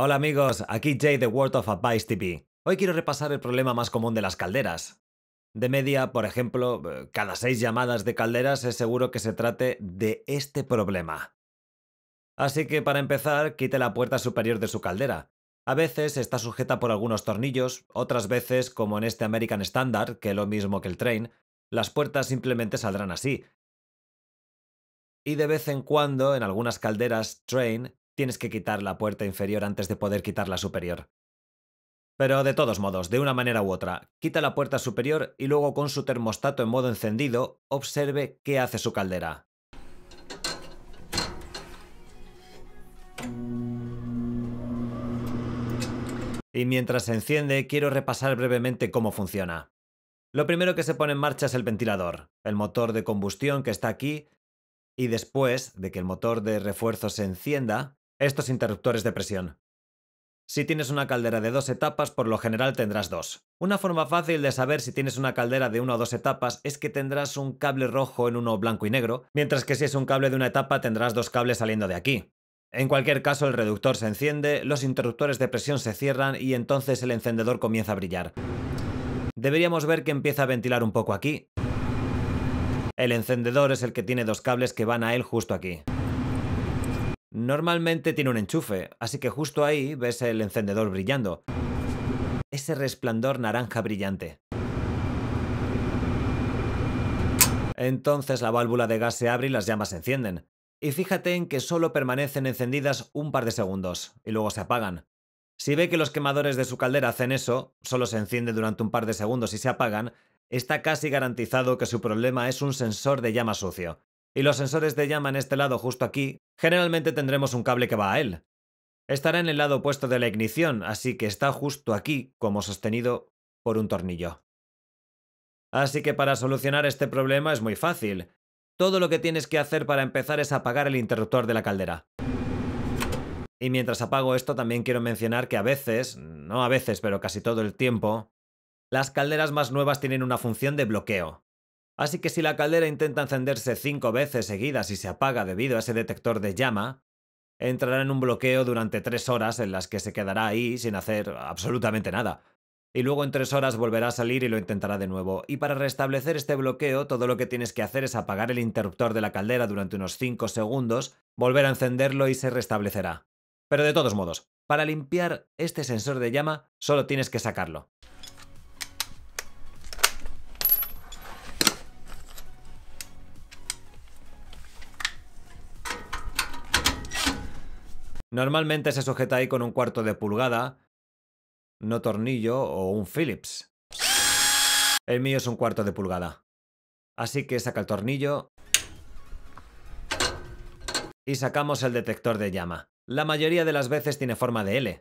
Hola amigos, aquí Jay de World of Advice TV. Hoy quiero repasar el problema más común de las calderas. De media, por ejemplo, eh, cada seis llamadas de calderas es seguro que se trate de este problema. Así que para empezar, quite la puerta superior de su caldera. A veces está sujeta por algunos tornillos, otras veces, como en este American Standard, que es lo mismo que el train, las puertas simplemente saldrán así. Y de vez en cuando, en algunas calderas train, tienes que quitar la puerta inferior antes de poder quitar la superior. Pero de todos modos, de una manera u otra, quita la puerta superior y luego con su termostato en modo encendido, observe qué hace su caldera. Y mientras se enciende, quiero repasar brevemente cómo funciona. Lo primero que se pone en marcha es el ventilador, el motor de combustión que está aquí, y después de que el motor de refuerzo se encienda, estos interruptores de presión. Si tienes una caldera de dos etapas, por lo general tendrás dos. Una forma fácil de saber si tienes una caldera de una o dos etapas es que tendrás un cable rojo en uno blanco y negro, mientras que si es un cable de una etapa tendrás dos cables saliendo de aquí. En cualquier caso, el reductor se enciende, los interruptores de presión se cierran y entonces el encendedor comienza a brillar. Deberíamos ver que empieza a ventilar un poco aquí. El encendedor es el que tiene dos cables que van a él justo aquí. Normalmente tiene un enchufe, así que justo ahí ves el encendedor brillando. Ese resplandor naranja brillante. Entonces la válvula de gas se abre y las llamas se encienden. Y fíjate en que solo permanecen encendidas un par de segundos, y luego se apagan. Si ve que los quemadores de su caldera hacen eso, solo se enciende durante un par de segundos y se apagan, está casi garantizado que su problema es un sensor de llama sucio y los sensores de llama en este lado justo aquí, generalmente tendremos un cable que va a él. Estará en el lado opuesto de la ignición, así que está justo aquí, como sostenido por un tornillo. Así que para solucionar este problema es muy fácil. Todo lo que tienes que hacer para empezar es apagar el interruptor de la caldera. Y mientras apago esto también quiero mencionar que a veces, no a veces, pero casi todo el tiempo, las calderas más nuevas tienen una función de bloqueo. Así que si la caldera intenta encenderse cinco veces seguidas y se apaga debido a ese detector de llama, entrará en un bloqueo durante tres horas en las que se quedará ahí sin hacer absolutamente nada. Y luego en tres horas volverá a salir y lo intentará de nuevo. Y para restablecer este bloqueo, todo lo que tienes que hacer es apagar el interruptor de la caldera durante unos 5 segundos, volver a encenderlo y se restablecerá. Pero de todos modos, para limpiar este sensor de llama, solo tienes que sacarlo. Normalmente se sujeta ahí con un cuarto de pulgada, no tornillo o un Phillips. El mío es un cuarto de pulgada. Así que saca el tornillo y sacamos el detector de llama. La mayoría de las veces tiene forma de L.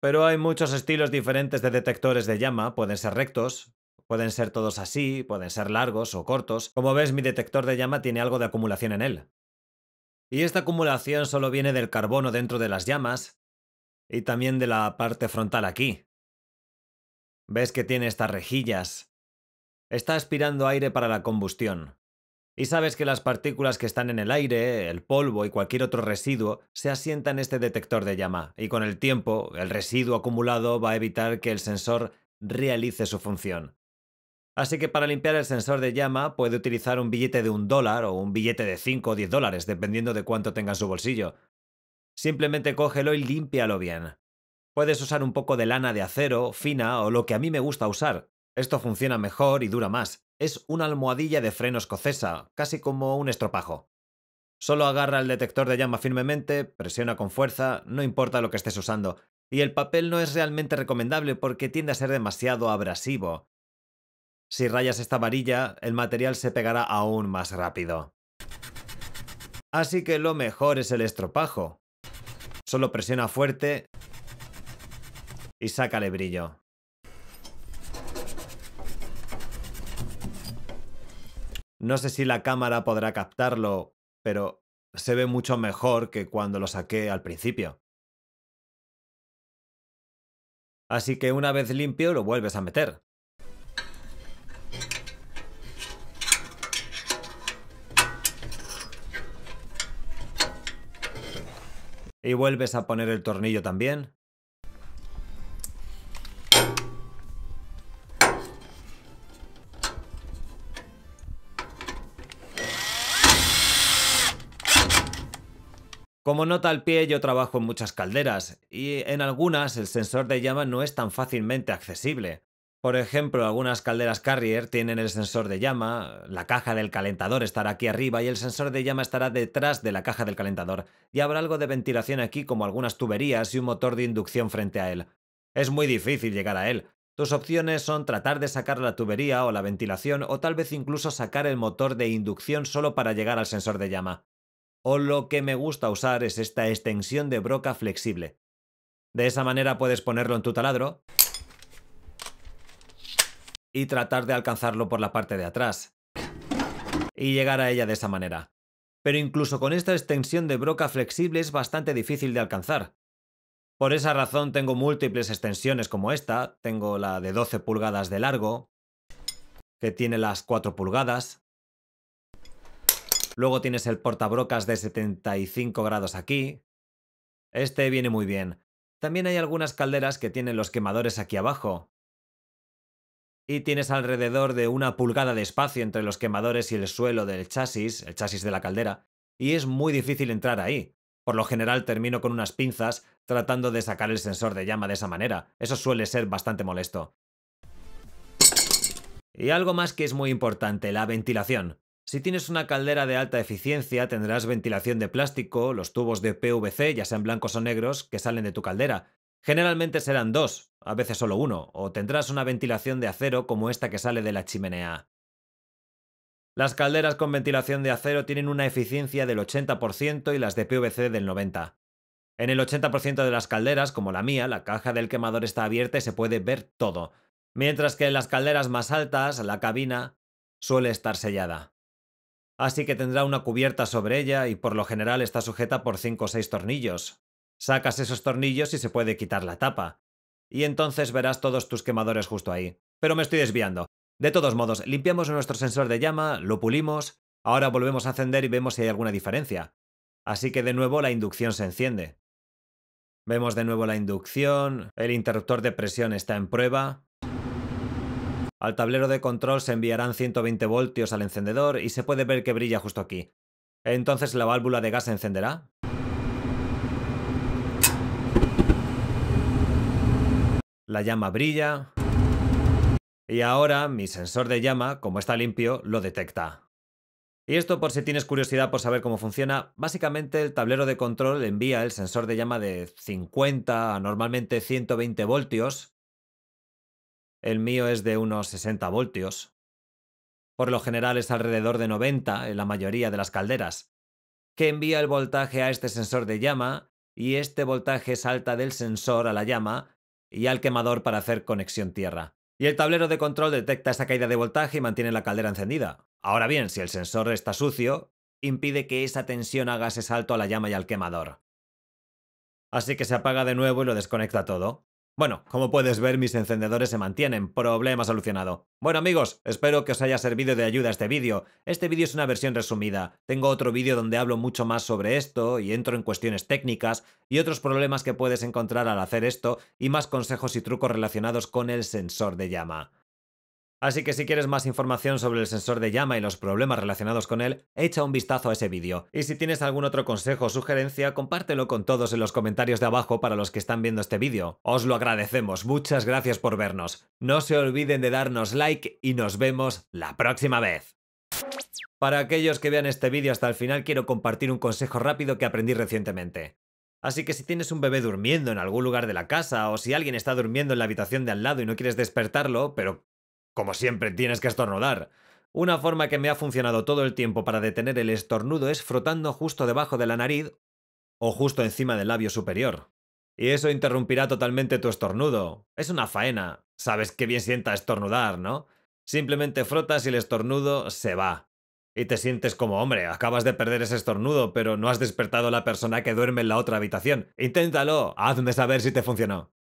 Pero hay muchos estilos diferentes de detectores de llama, pueden ser rectos, pueden ser todos así, pueden ser largos o cortos. Como ves, mi detector de llama tiene algo de acumulación en él. Y esta acumulación solo viene del carbono dentro de las llamas y también de la parte frontal aquí. ¿Ves que tiene estas rejillas? Está aspirando aire para la combustión. Y sabes que las partículas que están en el aire, el polvo y cualquier otro residuo se asientan en este detector de llama, y con el tiempo el residuo acumulado va a evitar que el sensor realice su función. Así que para limpiar el sensor de llama puede utilizar un billete de un dólar o un billete de 5 o 10 dólares, dependiendo de cuánto tenga en su bolsillo. Simplemente cógelo y límpialo bien. Puedes usar un poco de lana de acero, fina o lo que a mí me gusta usar. Esto funciona mejor y dura más. Es una almohadilla de freno escocesa, casi como un estropajo. Solo agarra el detector de llama firmemente, presiona con fuerza, no importa lo que estés usando. Y el papel no es realmente recomendable porque tiende a ser demasiado abrasivo. Si rayas esta varilla, el material se pegará aún más rápido. Así que lo mejor es el estropajo. Solo presiona fuerte y sácale brillo. No sé si la cámara podrá captarlo, pero se ve mucho mejor que cuando lo saqué al principio. Así que una vez limpio lo vuelves a meter. Y vuelves a poner el tornillo también. Como nota al pie, yo trabajo en muchas calderas y en algunas el sensor de llama no es tan fácilmente accesible. Por ejemplo, algunas calderas Carrier tienen el sensor de llama, la caja del calentador estará aquí arriba y el sensor de llama estará detrás de la caja del calentador, y habrá algo de ventilación aquí como algunas tuberías y un motor de inducción frente a él. Es muy difícil llegar a él. Tus opciones son tratar de sacar la tubería o la ventilación o tal vez incluso sacar el motor de inducción solo para llegar al sensor de llama. O lo que me gusta usar es esta extensión de broca flexible. De esa manera puedes ponerlo en tu taladro, y tratar de alcanzarlo por la parte de atrás. Y llegar a ella de esa manera. Pero incluso con esta extensión de broca flexible es bastante difícil de alcanzar. Por esa razón tengo múltiples extensiones como esta, tengo la de 12 pulgadas de largo, que tiene las 4 pulgadas. Luego tienes el portabrocas de 75 grados aquí. Este viene muy bien. También hay algunas calderas que tienen los quemadores aquí abajo, y tienes alrededor de una pulgada de espacio entre los quemadores y el suelo del chasis, el chasis de la caldera, y es muy difícil entrar ahí. Por lo general termino con unas pinzas tratando de sacar el sensor de llama de esa manera, eso suele ser bastante molesto. Y algo más que es muy importante, la ventilación. Si tienes una caldera de alta eficiencia, tendrás ventilación de plástico, los tubos de PVC, ya sean blancos o negros, que salen de tu caldera, Generalmente serán dos, a veces solo uno, o tendrás una ventilación de acero como esta que sale de la chimenea. Las calderas con ventilación de acero tienen una eficiencia del 80% y las de PVC del 90%. En el 80% de las calderas, como la mía, la caja del quemador está abierta y se puede ver todo, mientras que en las calderas más altas, la cabina suele estar sellada. Así que tendrá una cubierta sobre ella y por lo general está sujeta por 5 o 6 tornillos, Sacas esos tornillos y se puede quitar la tapa. Y entonces verás todos tus quemadores justo ahí. Pero me estoy desviando. De todos modos, limpiamos nuestro sensor de llama, lo pulimos, ahora volvemos a encender y vemos si hay alguna diferencia. Así que de nuevo la inducción se enciende. Vemos de nuevo la inducción, el interruptor de presión está en prueba. Al tablero de control se enviarán 120 voltios al encendedor y se puede ver que brilla justo aquí. Entonces la válvula de gas se encenderá, La llama brilla. Y ahora mi sensor de llama, como está limpio, lo detecta. Y esto por si tienes curiosidad por saber cómo funciona, básicamente el tablero de control envía el sensor de llama de 50 a normalmente 120 voltios. El mío es de unos 60 voltios. Por lo general es alrededor de 90 en la mayoría de las calderas, que envía el voltaje a este sensor de llama y este voltaje salta del sensor a la llama y al quemador para hacer conexión tierra. Y el tablero de control detecta esa caída de voltaje y mantiene la caldera encendida. Ahora bien, si el sensor está sucio, impide que esa tensión haga ese salto a la llama y al quemador. Así que se apaga de nuevo y lo desconecta todo. Bueno, como puedes ver, mis encendedores se mantienen. Problema solucionado. Bueno amigos, espero que os haya servido de ayuda este vídeo. Este vídeo es una versión resumida. Tengo otro vídeo donde hablo mucho más sobre esto y entro en cuestiones técnicas y otros problemas que puedes encontrar al hacer esto y más consejos y trucos relacionados con el sensor de llama. Así que si quieres más información sobre el sensor de llama y los problemas relacionados con él, echa un vistazo a ese vídeo. Y si tienes algún otro consejo o sugerencia, compártelo con todos en los comentarios de abajo para los que están viendo este vídeo. Os lo agradecemos, muchas gracias por vernos. No se olviden de darnos like y nos vemos la próxima vez. Para aquellos que vean este vídeo hasta el final, quiero compartir un consejo rápido que aprendí recientemente. Así que si tienes un bebé durmiendo en algún lugar de la casa o si alguien está durmiendo en la habitación de al lado y no quieres despertarlo, pero como siempre, tienes que estornudar. Una forma que me ha funcionado todo el tiempo para detener el estornudo es frotando justo debajo de la nariz o justo encima del labio superior. Y eso interrumpirá totalmente tu estornudo. Es una faena. Sabes qué bien sienta estornudar, ¿no? Simplemente frotas y el estornudo se va. Y te sientes como hombre, acabas de perder ese estornudo, pero no has despertado a la persona que duerme en la otra habitación. Inténtalo, hazme saber si te funcionó.